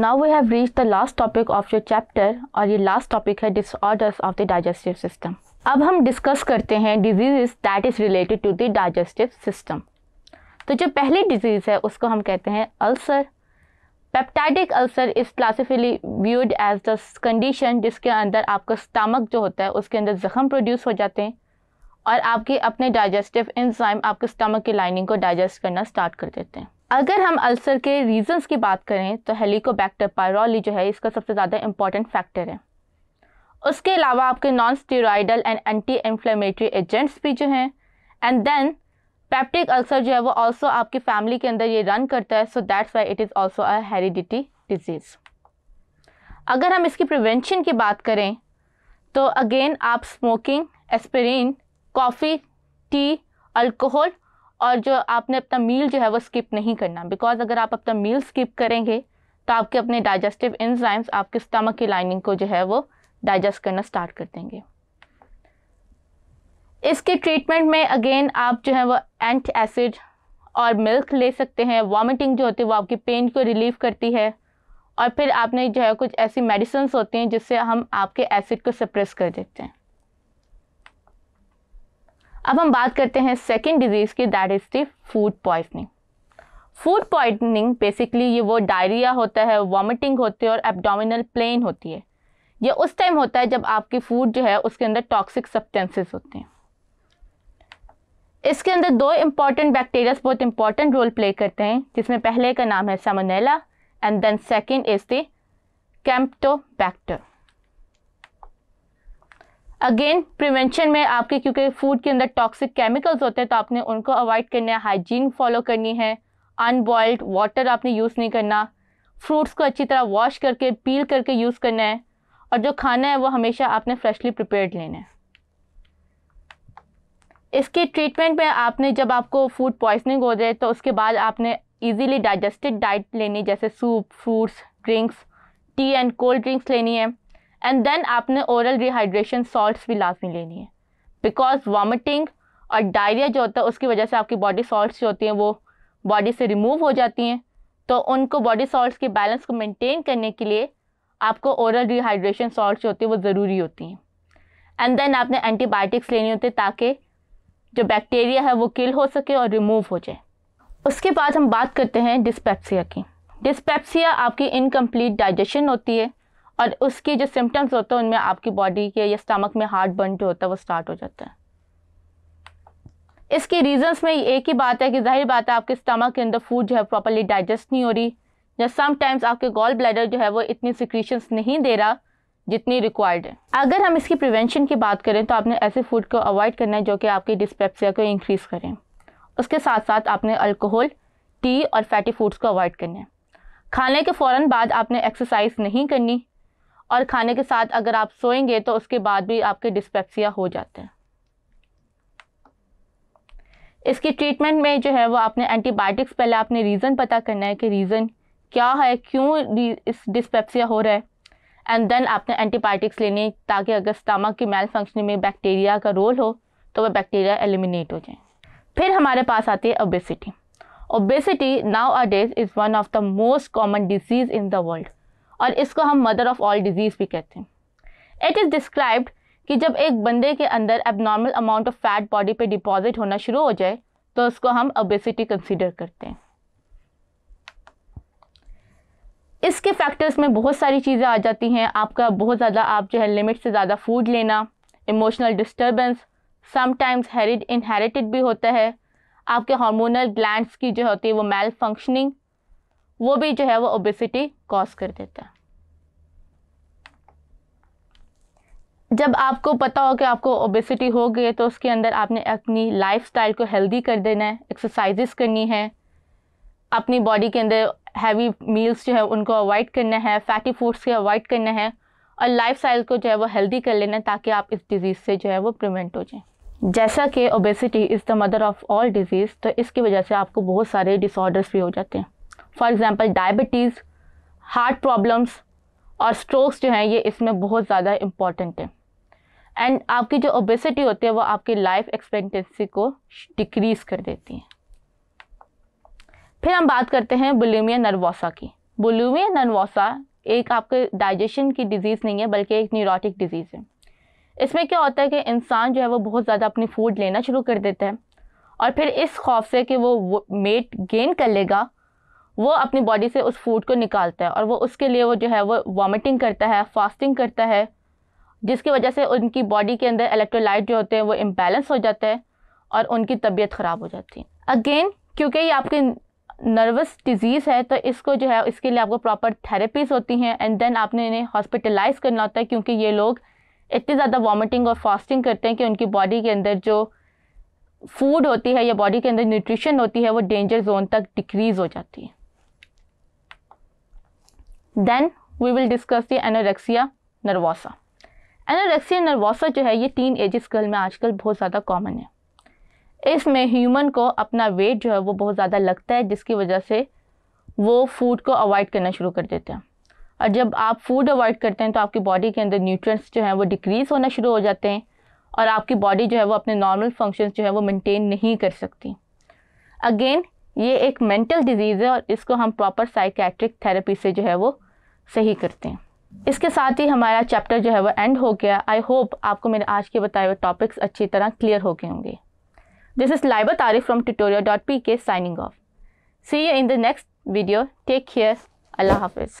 now we have reach the last topic of your chapter और ये last topic है disorders of the digestive system अब हम discuss करते हैं disease that is related to the digestive system तो जो पहली डिजीज़ है उसको हम कहते हैं ulcer peptidic ulcer is classically viewed as the condition जिसके अंदर आपका स्टामक जो होता है उसके अंदर जख्म प्रोड्यूस हो जाते हैं और आपके अपने डाइजेस्टिव इंजाइम आपके स्टमक की लाइनिंग को डाइजेस्ट करना स्टार्ट कर देते हैं अगर हम अल्सर के रीजंस की बात करें तो हेलिकोबैक्टर पायरोली जो है इसका सबसे ज़्यादा इम्पॉर्टेंट फैक्टर है उसके अलावा आपके non steroidal and anti inflammatory agents भी जो हैं एंड देन पैप्टिक अल्सर जो है वो ऑल्सो आपकी फैमिली के अंदर ये रन करता है so that's why it is also a heredity disease अगर हम इसकी प्रिवेंशन की बात करें तो अगेन आप smoking aspirin coffee tea alcohol और जो आपने अपना मील जो है वो स्किप नहीं करना बिकॉज अगर आप अपना मील स्किप करेंगे तो आपके अपने डाइजेस्टिव एंजाइम्स आपके स्टमक की लाइनिंग को जो है वो डाइजेस्ट करना स्टार्ट कर देंगे इसके ट्रीटमेंट में अगेन आप जो है वो एंट एसिड और मिल्क ले सकते हैं वॉमिटिंग जो होती है वो आपकी पेन को रिलीव करती है और फिर आपने जो है कुछ ऐसी मेडिसन्स होती हैं जिससे हम आपके एसिड को सप्रेस कर देते हैं अब हम बात करते हैं सेकेंड डिजीज़ की that is the food poisoning food poisoning basically ये वो डायरिया होता है वॉमिटिंग होती है और एबडोमिनल प्लेन होती है ये उस टाइम होता है जब आपकी फूड जो है उसके अंदर टॉक्सिक सब्सटेंसेस होते हैं इसके अंदर दो इम्पॉर्टेंट बैक्टीरियाज बहुत इंपॉर्टेंट रोल प्ले करते हैं जिसमें पहले का नाम है salmonella and then second is the campylobacter again prevention में आपके क्योंकि फूड के अंदर टॉक्सिक केमिकल्स होते हैं तो आपने उनको अवॉइड करना है हाइजीन फॉलो करनी है अनबॉइल्ड वाटर आपने यूज़ नहीं करना फ्रूट्स को अच्छी तरह वॉश करके पील करके यूज़ करना है और जो खाना है वो हमेशा आपने फ्रेशली प्रिपेयर्ड लेना है इसके ट्रीटमेंट में आपने जब आपको फूड पॉइजनिंग हो जाए तो उसके बाद आपने ईजीली डाइजेस्टेड डाइट लेनी जैसे soup fruits drinks tea and cold drinks लेनी है एंड देन आपने ओरल रिहाइड्रेशन सॉल्ट्स भी लाजमी लेनी है बिकॉज वॉमिटिंग और डायरिया जो होता है उसकी वजह से आपकी बॉडी सॉल्ट्स जो होती हैं वो बॉडी से रिमूव हो जाती हैं तो उनको बॉडी सॉल्ट्स के बैलेंस को मेनटेन करने के लिए आपको ओरल रिहाइड्रेशन सॉल्ट जो होती हैं वो ज़रूरी होती हैं एंड देन आपने एंटीबायोटिक्स लेनी होती है ताकि जो बैक्टीरिया है वो किल हो सके और रिमूव हो जाए उसके बाद हम बात करते हैं डिस्पेप्सिया की डिस्पेप्सिया आपकी इनकम्प्लीट डाइजेशन होती है और उसके जो सिम्टम्स होते हैं उनमें आपकी बॉडी के या स्टमक में हार्ट बर्न जो होता है वो स्टार्ट हो जाता है इसके रीजंस में एक ही बात है कि जाहिर बात है आपके स्टमक के अंदर फूड जो है प्रॉपरली डाइजेस्ट नहीं हो रही या समटाइम्स आपके गॉल ब्लैडर जो है वो इतनी सिक्रीशंस नहीं दे रहा जितनी रिक्वायर्ड है अगर हम इसकी प्रिवेंशन की बात करें तो आपने ऐसे फूड को अवॉइड करना है जो कि आपकी डिस्पेप्सिया को इंक्रीज़ करें उसके साथ साथ आपने अल्कोहल टी और फैटी फूड्स को अवॉइड करना है खाने के फ़ौर बाद आपने एक्सरसाइज नहीं करनी और खाने के साथ अगर आप सोएंगे तो उसके बाद भी आपके डिस्पेप्सिया हो जाते हैं इसकी ट्रीटमेंट में जो है वो आपने एंटीबायोटिक्स पहले आपने रीज़न पता करना है कि रीज़न क्या है क्यों इस डिस्पेप्सिया हो रहा है एंड देन आपने एंटीबायोटिक्स लेने ताकि अगर स्टामक की मेल फंक्शन में बैक्टीरिया का रोल हो तो वह बैक्टीरिया एलिमिनेट हो जाए फिर हमारे पास आती है obesity obesity nowadays is one of the most common disease in the world और इसको हम मदर ऑफ़ ऑल डिजीज़ भी कहते हैं इट इज़ डिस्क्राइब्ड कि जब एक बंदे के अंदर abnormal amount of fat body पे डिपॉजिट होना शुरू हो जाए तो उसको हम ओबेसिटी कंसिडर करते हैं इसके फैक्टर्स में बहुत सारी चीज़ें आ जाती हैं आपका बहुत ज़्यादा आप जो है लिमिट से ज़्यादा फूड लेना इमोशनल डिस्टर्बेंस समटाइम्स हेरिड इनहेरिटेड भी होता है आपके हार्मोनल ग्लैंड्स की जो होती है वो मेल फंक्शनिंग वो भी जो है वो ओबेसिटी कॉज कर देता है जब आपको पता हो कि आपको ओबेसिटी हो गई है तो उसके अंदर आपने अपनी लाइफस्टाइल को हेल्दी कर देना है एक्सरसाइजेस करनी है अपनी बॉडी के अंदर हैवी मील्स जो है उनको अवॉइड करना है फैटी फूड्स के अवॉइड करना है और लाइफ स्टाइल को जो है वो हेल्दी कर लेना है ताकि आप इस डिज़ीज़ से जो है वो प्रिवेंट हो जाएँ जैसा कि obesity is the mother of all disease तो इसकी वजह से आपको बहुत सारे डिसऑर्डर्स भी हो जाते हैं for example diabetes heart problems और स्ट्रोक्स जो हैं ये इसमें बहुत ज़्यादा इम्पॉर्टेंट है एंड आपकी जो ओबेसिटी होती है वो आपकी लाइफ एक्सपेक्टेंसी को डिक्रीज़ कर देती है फिर हम बात करते हैं बुलूमिया नर्वोसा की बुलूमिया नर्वोसा एक आपके डाइजेशन की डिज़ीज़ नहीं है बल्कि एक न्यूरोटिक डिज़ीज़ है इसमें क्या होता है कि इंसान जो है वो बहुत ज़्यादा अपनी फूड लेना शुरू कर देता है और फिर इस खौफ से कि वो वेट गेन कर लेगा वो अपनी बॉडी से उस फूड को निकालता है और वो उसके लिए वो जो है वो वॉमिटिंग करता है फास्टिंग करता है जिसकी वजह से उनकी बॉडी के अंदर इलेक्ट्रोलाइट जो होते हैं वो इम्बेलेंस हो जाता है और उनकी तबीयत ख़राब हो जाती है अगेन क्योंकि ये आपके नर्वस डिजीज़ है तो इसको जो है इसके लिए आपको प्रॉपर थेरेपीज होती हैं एंड देन आपने इन्हें हॉस्पिटलाइज करना होता है क्योंकि ये लोग इतनी ज़्यादा वॉमिटिंग और फास्टिंग करते हैं कि उनकी बॉडी के अंदर जो फूड होती है या बॉडी के अंदर न्यूट्रिशन होती है वो डेंजर जोन तक डिक्रीज़ हो जाती है then we will discuss the anorexia nervosa anorexia nervosa जो है ये टीन एज गर्ल में आजकल बहुत ज़्यादा कॉमन है इसमें ह्यूमन को अपना वेट जो है वो बहुत ज़्यादा लगता है जिसकी वजह से वो फूड को अवॉइड करना शुरू कर देते हैं और जब आप फूड अवॉइड करते हैं तो आपकी बॉडी के अंदर न्यूट्रिएंट्स जो हैं वो डिक्रीज़ होना शुरू हो जाते हैं और आपकी बॉडी जो है वो अपने नॉर्मल फंक्शंस जो है वो मेंटेन नहीं कर सकती अगेन ये एक मेंटल डिजीज़ है और इसको हम प्रॉपर साइकेट्रिक थेरेपी से जो है वो सही करते हैं इसके साथ ही हमारा चैप्टर जो है वो एंड हो गया आई होप आपको मेरे आज के बताए हुए टॉपिक्स अच्छी तरह क्लियर हो गए होंगे this is Laiba Tarif from tutorial dot P K signing off see you in the next video take care अल्लाह हाफिज़